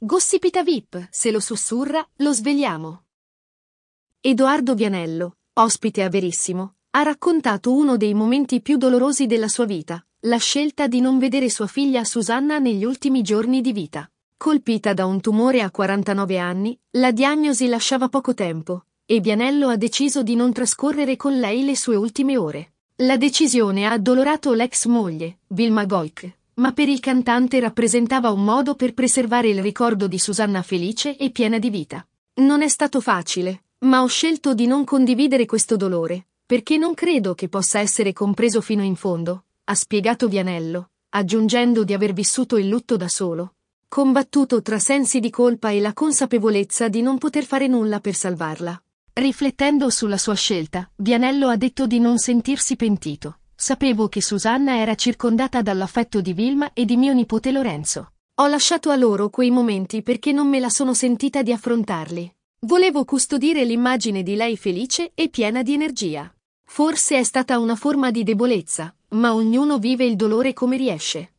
Gossipita VIP, se lo sussurra, lo svegliamo. Edoardo Vianello, ospite a Verissimo, ha raccontato uno dei momenti più dolorosi della sua vita, la scelta di non vedere sua figlia Susanna negli ultimi giorni di vita. Colpita da un tumore a 49 anni, la diagnosi lasciava poco tempo, e Vianello ha deciso di non trascorrere con lei le sue ultime ore. La decisione ha addolorato l'ex moglie, Vilma Goik, ma per il cantante rappresentava un modo per preservare il ricordo di Susanna felice e piena di vita. Non è stato facile, ma ho scelto di non condividere questo dolore, perché non credo che possa essere compreso fino in fondo, ha spiegato Vianello, aggiungendo di aver vissuto il lutto da solo, combattuto tra sensi di colpa e la consapevolezza di non poter fare nulla per salvarla. Riflettendo sulla sua scelta, Vianello ha detto di non sentirsi pentito. Sapevo che Susanna era circondata dall'affetto di Vilma e di mio nipote Lorenzo. Ho lasciato a loro quei momenti perché non me la sono sentita di affrontarli. Volevo custodire l'immagine di lei felice e piena di energia. Forse è stata una forma di debolezza, ma ognuno vive il dolore come riesce.